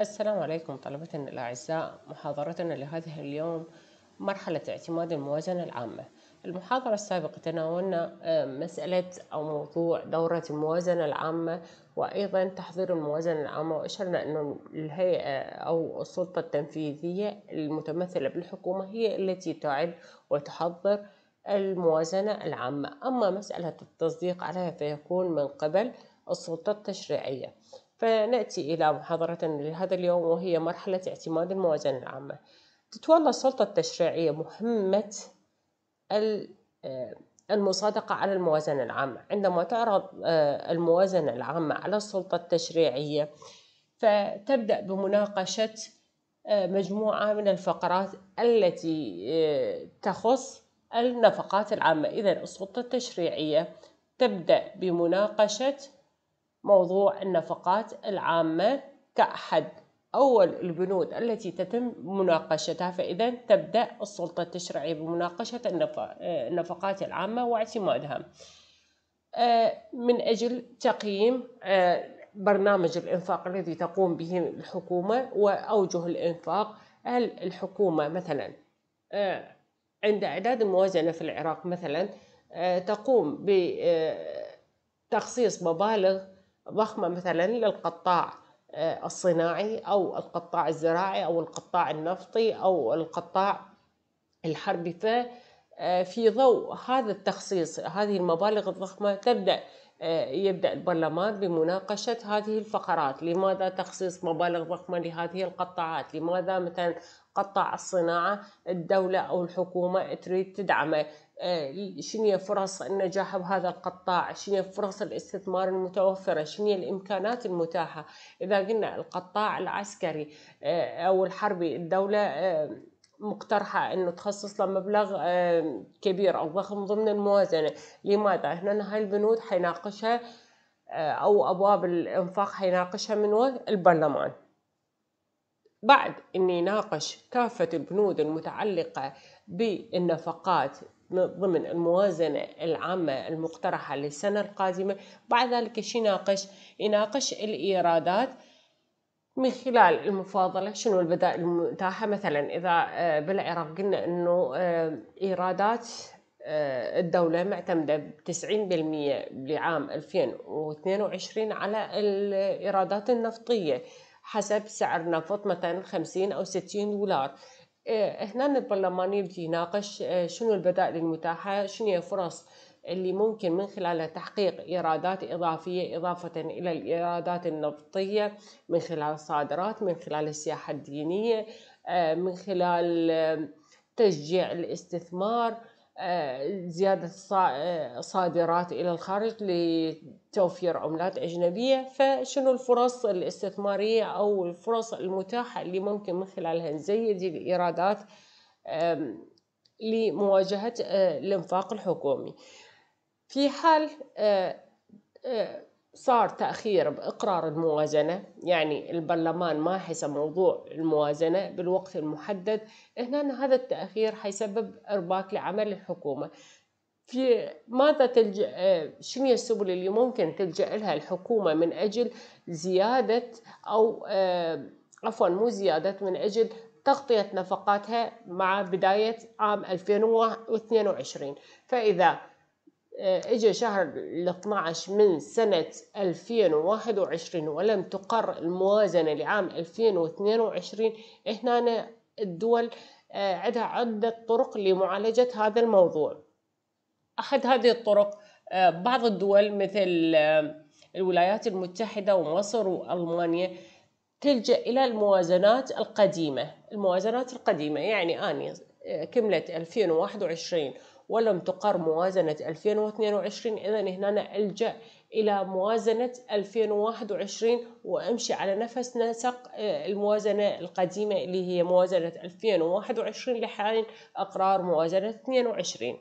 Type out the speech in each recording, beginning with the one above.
السلام عليكم طلبتنا الأعزاء محاضرتنا لهذه اليوم مرحلة اعتماد الموازنة العامة المحاضرة السابقة تناولنا آه، مسألة أو موضوع دورة الموازنة العامة وأيضا تحضير الموازنة العامة وأشرنا أن الهيئة أو السلطة التنفيذية المتمثلة بالحكومة هي التي تعد وتحضر الموازنة العامة أما مسألة التصديق عليها فيكون من قبل السلطة التشريعية فنأتي إلى محاضرتنا لهذا اليوم وهي مرحلة اعتماد الموازنة العامة تتولى السلطة التشريعية مهمة آه، المصادقة على الموازنة العامة عندما تعرض آه، الموازنة العامة على السلطة التشريعية فتبدأ بمناقشة آه، مجموعة من الفقرات التي تخص النفقات العامة إذا السلطة التشريعية تبدأ بمناقشة موضوع النفقات العامة كأحد أول البنود التي تتم مناقشتها فإذا تبدأ السلطة التشريعية بمناقشة النفقات العامة واعتمادها آه، من أجل تقييم آه، برنامج الإنفاق الذي تقوم به الحكومة وأوجه الإنفاق هل الحكومة مثلا آه، عند إعداد الموازنة في العراق مثلا تقوم بتخصيص مبالغ ضخمة مثلا للقطاع آه، الصناعي أو القطاع الزراعي أو القطاع النفطي أو القطاع الحربي ف آه، في ضوء هذا التخصيص هذه المبالغ الضخمة تبدأ آه، يبدأ البرلمان بمناقشة هذه الفقرات لماذا تخصيص مبالغ ضخمة لهذه القطاعات لماذا مثلا قطاع الصناعة الدولة أو الحكومة تريد تدعمه آه، شنو فرص النجاح بهذا القطاع شنو فرص الاستثمار المتوفرة شنو الإمكانات المتاحة إذا قلنا القطاع العسكري أو الحربي الدولة مقترحة أنه تخصص لمبلغ كبير أو ضخم ضمن الموازنة لماذا؟ هنا هاي البنود حيناقشها آه، أو أبواب الإنفاق حيناقشها من البرلمان بعد أن يناقش كافة البنود المتعلقة بالنفقات ضمن الموازنة العامة المقترحة للسنة القادمة بعد ذلك يناقش يناقش الإيرادات من خلال المفاضلة شنو البدائل المتاحة مثلا إذا آه، بالعراق قلنا أنه آه، إيرادات آه، الدولة معتمدة بتسعين بالمية لعام 2022 على الإيرادات النفطية حسب سعر نفط مثلا خمسين أو ستين دولار هنا البرلمان يبدي يناقش شنو البدائل المتاحة شنو هي فرص اللي ممكن من خلالها تحقيق إيرادات إضافية إضافة إلى الإيرادات النفطية من خلال الصادرات من خلال السياحة الدينية آه، من خلال آه، تشجيع الاستثمار آه، زيادة صادرات إلى الخارج لتوفير عملات أجنبية فشنو الفرص الاستثمارية أو الفرص المتاحة اللي ممكن من خلالها نزيد الإيرادات لمواجهة الانفاق الحكومي في حال آه، آه، صار تأخير بإقرار الموازنة يعني البرلمان ما حسم موضوع الموازنة بالوقت المحدد هنا هذا التأخير حيسبب إرباك لعمل الحكومة في ماذا تلجأ آه، شنو السبل اللي ممكن تلجأ لها الحكومة من أجل زيادة أو عفوا مو زيادة من أجل تغطية نفقاتها مع بداية عام 2022 فإذا آه، اجى شهر ال 12 من سنة 2021 ولم تقر الموازنة لعام 2022 هنا الدول آه، عندها عدة طرق لمعالجة هذا الموضوع أحد هذه الطرق آه، بعض الدول مثل الولايات المتحدة ومصر وألمانيا تلجأ إلى الموازنات القديمة الموازنات القديمة يعني أني كملت 2021 ولم تقر موازنة 2022 إذا هنا ألجأ إلى موازنة 2021 وأمشي على نفس نسق آه، الموازنة القديمة اللي هي موازنة 2021 لحال أقرار موازنة 22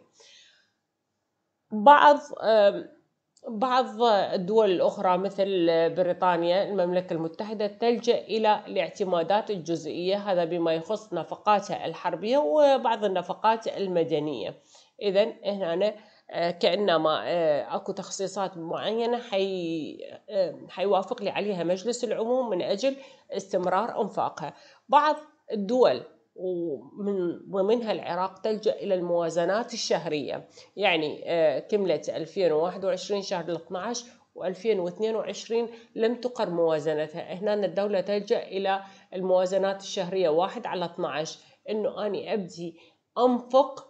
بعض بعض الدول الأخرى مثل بريطانيا المملكة المتحدة تلجأ إلى الاعتمادات الجزئية هذا بما يخص نفقاتها الحربية وبعض النفقات المدنية إذا هنا آه، كأنما آه، أكو تخصيصات معينة حي... آه، حيوافق لي عليها مجلس العموم من أجل استمرار أنفاقها بعض الدول ومن ضمنها العراق تلجأ إلى الموازنات الشهرية يعني آه، كملت 2021 شهر 12 و2022 لم تقر موازنتها هنا الدولة تلجأ إلى الموازنات الشهرية واحد على 12 أنه أنا أبدي أنفق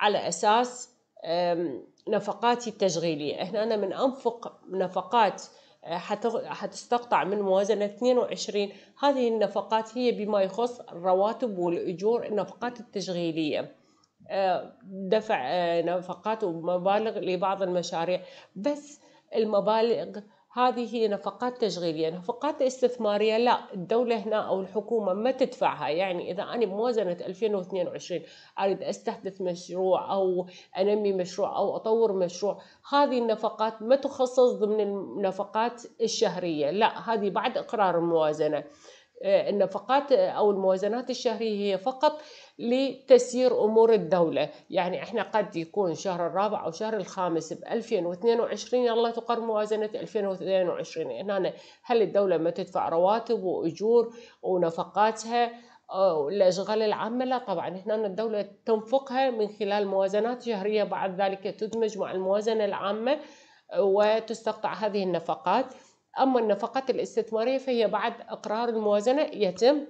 على أساس نفقاتي التشغيلية هنا أنا من أنفق نفقات حتستقطع من موازنة 22 هذه النفقات هي بما يخص الرواتب والأجور النفقات التشغيلية آه، دفع آه، نفقات ومبالغ لبعض المشاريع بس المبالغ هذه هي نفقات تشغيلية نفقات استثمارية لا الدولة هنا أو الحكومة ما تدفعها يعني إذا أنا بموازنة 2022 أريد أستحدث مشروع أو أنمي مشروع أو أطور مشروع هذه النفقات ما تخصص ضمن النفقات الشهرية لا هذه بعد إقرار الموازنة النفقات او الموازنات الشهريه هي فقط لتسيير امور الدوله، يعني احنا قد يكون شهر الرابع او شهر الخامس ب 2022 يلا تقر موازنه 2022 هنا هل الدوله ما تدفع رواتب واجور ونفقاتها الاشغال العامه لا طبعا هنا الدوله تنفقها من خلال موازنات شهريه بعد ذلك تدمج مع الموازنه العامه وتستقطع هذه النفقات أما النفقات الاستثمارية فهي بعد إقرار الموازنة يتم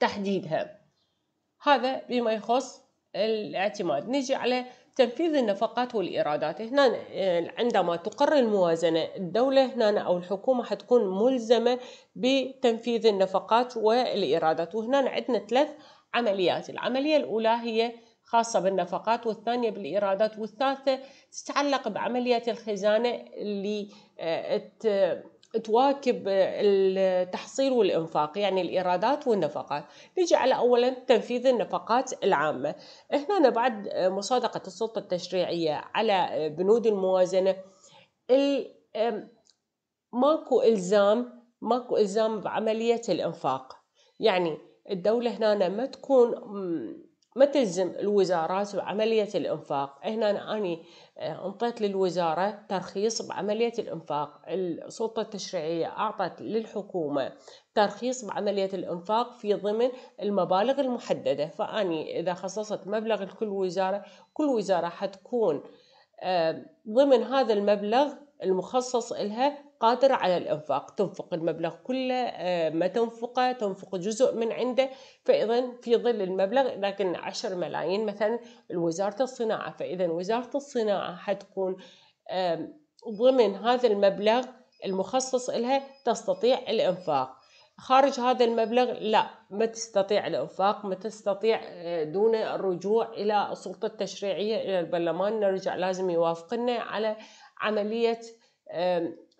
تحديدها هذا بما يخص الاعتماد نجي على تنفيذ النفقات والإيرادات هنا آه، عندما تقر الموازنة الدولة هنا أو الحكومة حتكون ملزمة بتنفيذ النفقات والإيرادات وهنا عندنا ثلاث عمليات العملية الأولى هي خاصة بالنفقات والثانية بالإيرادات والثالثة تتعلق بعملية الخزانة اللي آه، تواكب التحصيل والإنفاق يعني الإيرادات والنفقات نجي على أولا تنفيذ النفقات العامة هنا بعد مصادقة السلطة التشريعية على بنود الموازنة ماكو إلزام ماكو إلزام بعملية الإنفاق يعني الدولة هنا ما تكون ما تلزم الوزارات بعملية الإنفاق هنا أنا آه، انطيت للوزارة ترخيص بعملية الإنفاق السلطة التشريعية أعطت للحكومة ترخيص بعملية الإنفاق في ضمن المبالغ المحددة فأني إذا خصصت مبلغ لكل وزارة كل وزارة حتكون آه، ضمن هذا المبلغ المخصص لها قادرة على الإنفاق تنفق المبلغ كله آه، ما تنفقه تنفق جزء من عنده فإذا في ظل المبلغ لكن 10 ملايين مثلا لوزارة الصناعة فإذا وزارة الصناعة حتكون ضمن هذا المبلغ المخصص لها تستطيع الإنفاق خارج هذا المبلغ لا ما تستطيع الإنفاق ما تستطيع آه، دون الرجوع إلى السلطة التشريعية إلى البرلمان نرجع لازم يوافقنا على عملية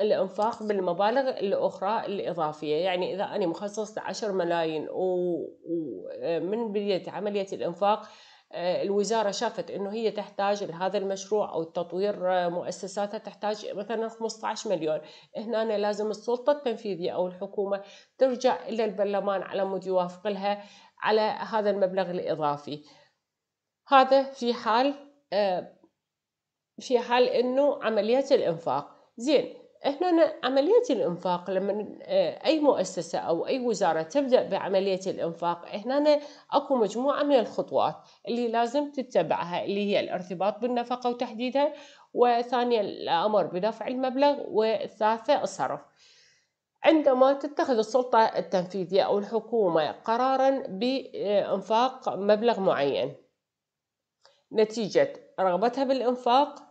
الإنفاق بالمبالغ الأخرى الإضافية يعني إذا أنا مخصص عشر ملايين ومن آه، بداية عملية الإنفاق آه، الوزارة شافت أنه هي تحتاج لهذا المشروع أو تطوير آه، مؤسساتها تحتاج مثلا 15 مليون هنا أنا لازم السلطة التنفيذية أو الحكومة ترجع إلى البرلمان على مود يوافق لها على هذا المبلغ الإضافي هذا في حال في حال انه عمليات الانفاق زين هنا عملية الإنفاق لما آه، أي مؤسسة أو أي وزارة تبدأ بعملية الإنفاق هنا أكو مجموعة من الخطوات اللي لازم تتبعها اللي هي الارتباط بالنفقة وتحديدها وثانيا الأمر بدفع المبلغ والثالثة الصرف عندما تتخذ السلطة التنفيذية أو الحكومة قرارا بإنفاق مبلغ معين نتيجة رغبتها بالإنفاق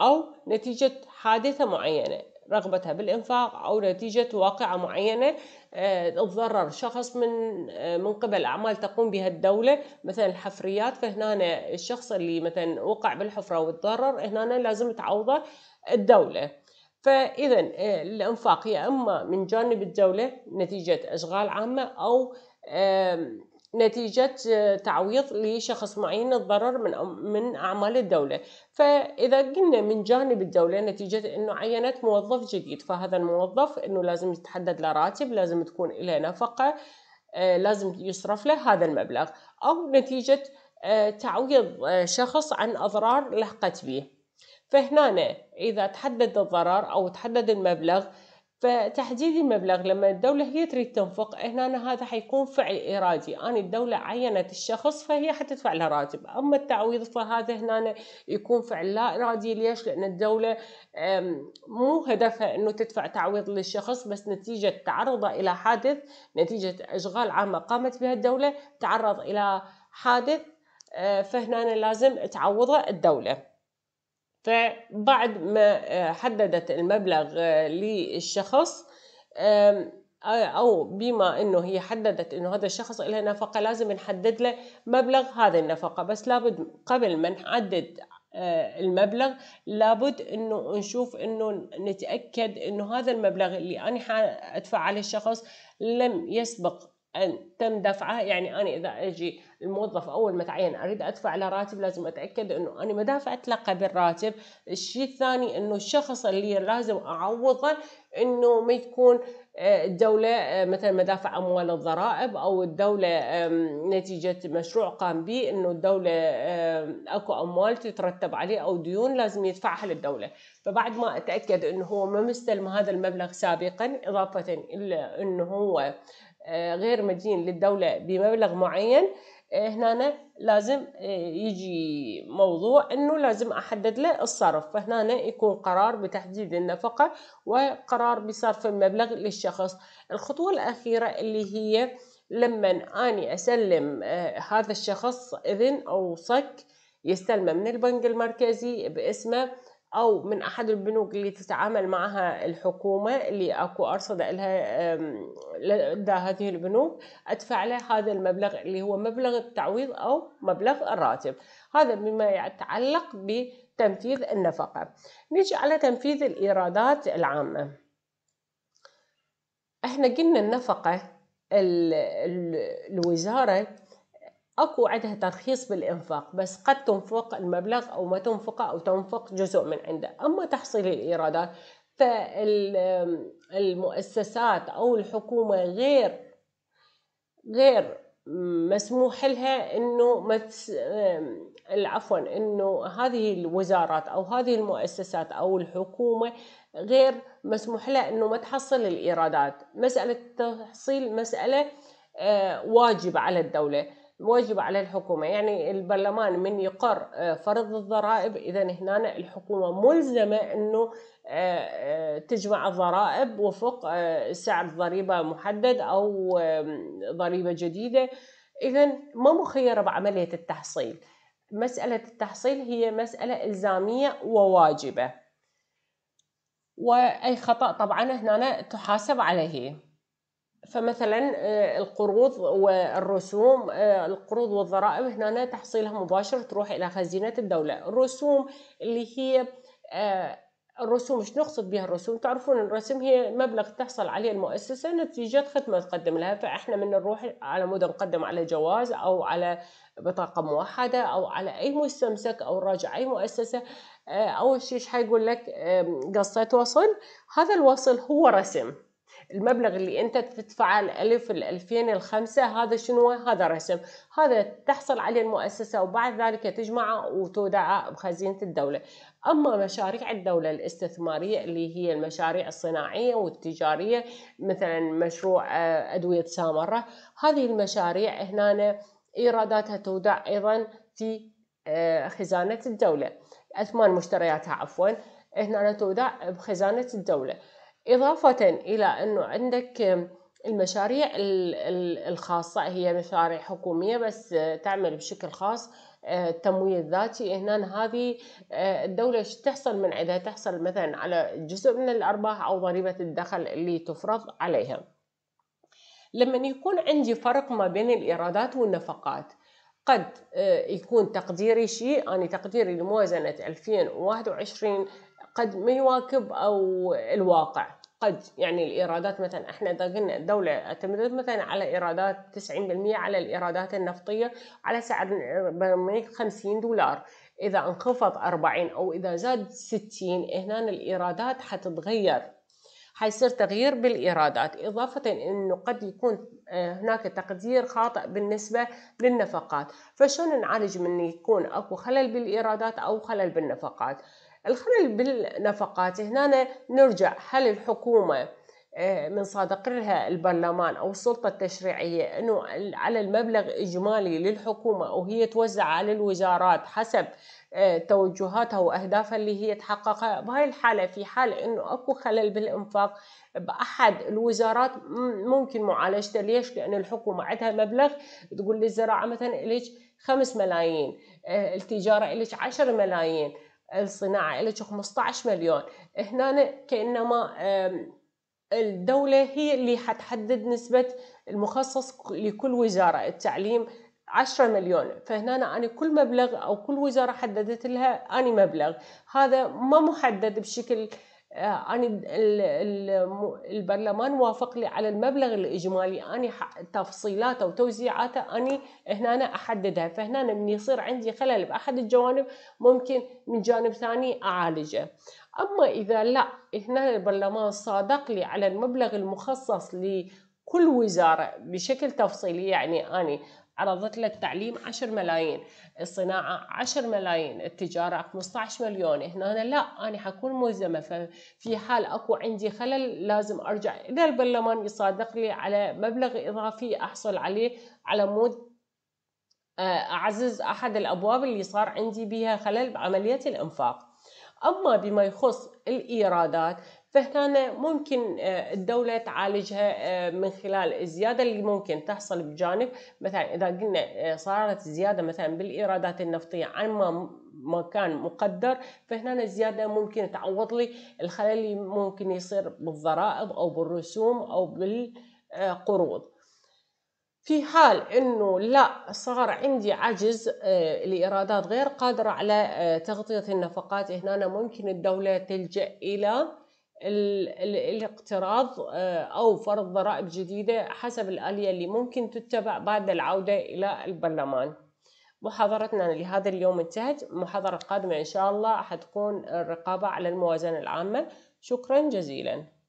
أو نتيجة حادثة معينة رغبتها بالإنفاق أو نتيجة واقعة معينة آه، تضرر شخص من آه، من قبل أعمال تقوم بها الدولة مثلا الحفريات فهنا الشخص اللي مثلا وقع بالحفرة وتضرر هنا لازم تعوضه الدولة فإذا آه، الإنفاق يا إما من جانب الدولة نتيجة أشغال عامة أو نتيجة آه، تعويض لشخص معين تضرر من من أعمال الدولة، فإذا قلنا من جانب الدولة نتيجة إنه عينت موظف جديد، فهذا الموظف إنه لازم يتحدد له راتب، لازم تكون له نفقة، آه، لازم يصرف له هذا المبلغ، أو نتيجة آه، تعويض شخص عن أضرار لحقت به، فهنا إذا تحدد الضرر أو تحدد المبلغ فتحديد المبلغ لما الدولة هي تريد تنفق هنا هذا حيكون فعل إرادي أنا الدولة عينت الشخص فهي حتدفع له راتب أما التعويض فهذا هنا يكون فعل لا إرادي ليش لأن الدولة مو هدفها أنه تدفع تعويض للشخص بس نتيجة تعرضه إلى حادث نتيجة أشغال عامة قامت بها الدولة تعرض إلى حادث أه، فهنا لازم تعوضه الدولة فبعد ما آه، حددت المبلغ آه، للشخص آه، او بما انه هي حددت انه هذا الشخص له نفقه لازم نحدد له مبلغ هذه النفقه بس لابد قبل ما نحدد المبلغ لابد انه نشوف انه نتاكد انه هذا المبلغ اللي انا ادفع على الشخص لم يسبق أن تم دفعها يعني أنا إذا أجي الموظف أول ما تعين أريد أدفع له راتب لازم أتأكد أنه أنا ما دافعت له قبل راتب الشيء الثاني أنه الشخص اللي لازم أعوضه أنه ما يكون آه، الدولة آه، مثلا مدافع أموال الضرائب أو الدولة نتيجة مشروع قام به أنه الدولة أكو أموال تترتب عليه أو ديون لازم يدفعها للدولة فبعد ما أتأكد أنه هو ما مستلم هذا المبلغ سابقا إضافة إلى أنه هو آه، غير مدين للدولة بمبلغ معين آه، هنا لازم آه، يجي موضوع انه لازم احدد له الصرف فهنا يكون قرار بتحديد النفقة وقرار بصرف المبلغ للشخص الخطوة الاخيرة اللي هي لما اني اسلم هذا الشخص اذن او صك يستلمه من البنك المركزي باسمه أو من أحد البنوك اللي تتعامل معها الحكومة اللي أكو أرصدة لها لدى هذه البنوك أدفع له هذا المبلغ اللي هو مبلغ التعويض أو مبلغ الراتب هذا بما يتعلق بتنفيذ النفقة نيجي على تنفيذ الإيرادات العامة احنا قلنا النفقة الوزارة أكو عندها ترخيص بالإنفاق بس قد تنفق المبلغ أو ما تنفقه أو تنفق جزء من عنده أما تحصيل الإيرادات فالمؤسسات أو الحكومة غير غير مسموح لها انه متس... عفوا انه هذه الوزارات او هذه المؤسسات او الحكومه غير مسموح لها انه ما تحصل الايرادات، مساله التحصيل مساله آه، واجب على الدوله، واجب على الحكومة يعني البرلمان من يقر آه، فرض الضرائب إذا هنا الحكومة ملزمة أنه آه، آه، تجمع الضرائب وفق سعر ضريبة محدد أو ضريبة جديدة إذا ما مخيرة بعملية التحصيل مسألة التحصيل هي مسألة إلزامية وواجبة وأي خطأ طبعا هنا تحاسب عليه فمثلا آه، القروض والرسوم آه، القروض والضرائب هنا تحصيلها مباشر تروح الى خزينه الدوله الرسوم اللي هي آه، الرسوم ايش نقصد بها الرسوم تعرفون الرسم هي مبلغ تحصل عليه المؤسسه نتيجه خدمه تقدم لها فاحنا من نروح على مود نقدم على جواز او على بطاقه موحده او على اي مستمسك او راجع اي مؤسسه اول شيء ايش حيقول لك قصيت وصل هذا الوصل هو رسم المبلغ اللي انت تدفعه عن الف الالفين الخمسة هذا شنو هذا رسم هذا تحصل عليه المؤسسة وبعد ذلك تجمعه وتودعه بخزينة الدولة أما مشاريع الدولة الاستثمارية اللي هي المشاريع الصناعية والتجارية مثلا مشروع آه، أدوية سامرة هذه المشاريع هنا إيراداتها تودع أيضا في آه، خزانة الدولة أثمان مشترياتها عفوا هنا تودع بخزانة الدولة إضافة إلى أنه عندك المشاريع الخاصة هي مشاريع حكومية بس آه، تعمل بشكل خاص آه، التمويل الذاتي هنا هذه آه، الدولة تحصل من عندها تحصل مثلا على جزء من الأرباح أو ضريبة الدخل اللي تفرض عليها لما يكون عندي فرق ما بين الإيرادات والنفقات قد آه، يكون تقديري شيء أنا تقديري لموازنة 2021 قد ما يواكب أو الواقع قد يعني الإيرادات مثلا احنا إذا قلنا الدولة اعتمدت مثلا على إيرادات 90% على الإيرادات النفطية على سعر برميل 50 دولار إذا انخفض 40 أو إذا زاد 60 هنا الإيرادات حتتغير حيصير تغيير بالإيرادات إضافة أنه قد يكون آه، هناك تقدير خاطئ بالنسبة للنفقات فشون نعالج من يكون أكو خلل بالإيرادات أو خلل بالنفقات الخلل بالنفقات هنا نرجع هل الحكومة آه، من صادقرها البرلمان أو السلطة التشريعية أنه على المبلغ إجمالي للحكومة وهي توزع على الوزارات حسب آه، توجهاتها وأهدافها اللي هي تحققها بهاي الحالة في حال أنه أكو خلل بالإنفاق بأحد الوزارات ممكن معالجته ليش؟ لأن الحكومة عندها مبلغ تقول للزراعة مثلا إليك 5 ملايين آه، التجارة إليك 10 ملايين الصناعة إليك 15 مليون هنا كأنما الدولة هي اللي حتحدد نسبة المخصص لكل وزارة التعليم 10 مليون فهنا أنا كل مبلغ أو كل وزارة حددت لها أنا مبلغ هذا ما محدد بشكل أنا البرلمان وافق لي على المبلغ الإجمالي اني تفصيلاته وتوزيعاته اني هنا أنا أحددها فهنا من يصير عندي خلل بأحد الجوانب ممكن من جانب ثاني أعالجه أما إذا لا هنا البرلمان صادق لي على المبلغ المخصص لكل وزارة بشكل تفصيلي يعني أنا عرضت للتعليم 10 ملايين الصناعة 10 ملايين التجارة 15 مليون هنا أنا لا أنا حكون ملزمة ففي حال أكو عندي خلل لازم أرجع إلى البرلمان يصادق لي على مبلغ إضافي أحصل عليه على مود آه، أعزز أحد الأبواب اللي صار عندي بها خلل بعملية الإنفاق أما بما يخص الإيرادات فهنا ممكن آه، الدولة تعالجها آه، من خلال الزيادة اللي ممكن تحصل بجانب مثلا إذا قلنا آه، صارت زيادة مثلا بالإيرادات النفطية عن ما ما كان مقدر فهنا الزيادة ممكن تعوض لي الخلل اللي ممكن يصير بالضرائب أو بالرسوم أو بالقروض في حال انه لا صار عندي عجز الايرادات غير قادره على تغطيه النفقات هنا ممكن الدوله تلجا الى الاقتراض آه، أو فرض ضرائب جديدة حسب الآلية اللي ممكن تتبع بعد العودة إلى البرلمان محاضرتنا لهذا اليوم انتهت المحاضرة القادمة إن شاء الله حتكون الرقابة على الموازنة العامة شكرا جزيلا